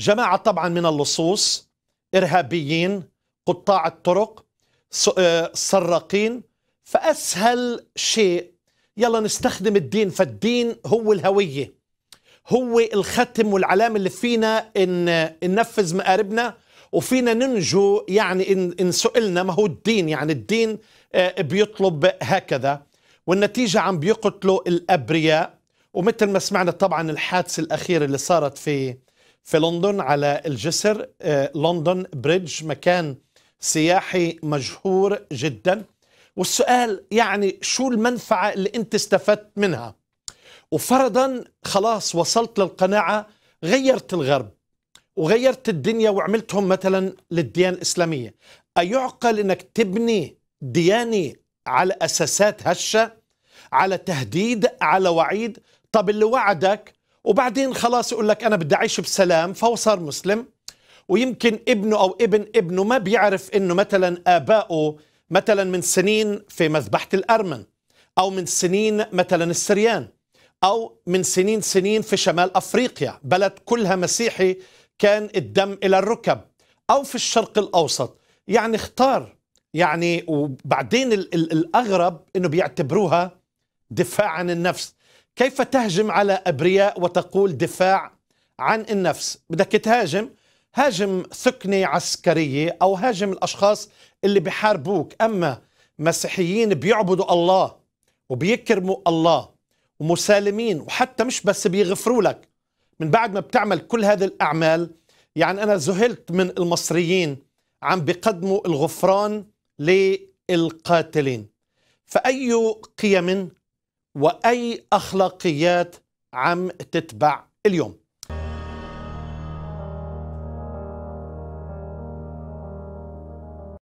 جماعة طبعا من اللصوص إرهابيين قطاع الطرق آه، سراقين فأسهل شيء يلا نستخدم الدين فالدين هو الهوية هو الختم والعلامة اللي فينا إن ننفذ مقاربنا وفينا ننجو يعني إن, إن سئلنا ما هو الدين يعني الدين آه، بيطلب هكذا والنتيجة عم بيقتلوا الأبرياء ومثل ما سمعنا طبعا الحادثة الأخيرة اللي صارت في في لندن على الجسر آه، لندن بريدج مكان سياحي مجهور جدا والسؤال يعني شو المنفعة اللي انت استفدت منها وفرضا خلاص وصلت للقناعة غيرت الغرب وغيرت الدنيا وعملتهم مثلا للديانة الإسلامية أيعقل أنك تبني ديانة على أساسات هشة على تهديد على وعيد طب اللي وعدك وبعدين خلاص يقول لك أنا بدي أعيش بسلام فهو صار مسلم ويمكن ابنه أو ابن ابنه ما بيعرف إنه مثلا آبائه مثلا من سنين في مذبحة الأرمن أو من سنين مثلا السريان أو من سنين سنين في شمال أفريقيا بلد كلها مسيحي كان الدم إلى الركب أو في الشرق الأوسط يعني اختار يعني وبعدين الأغرب أنه بيعتبروها دفاع عن النفس كيف تهجم على أبرياء وتقول دفاع عن النفس بدك تهاجم هاجم ثكنة عسكرية أو هاجم الأشخاص اللي بحاربوك أما مسيحيين بيعبدوا الله وبيكرموا الله ومسالمين وحتى مش بس بيغفروا لك من بعد ما بتعمل كل هذه الأعمال يعني أنا ذهلت من المصريين عم بيقدموا الغفران للقاتلين فأي قيم واي اخلاقيات عم تتبع اليوم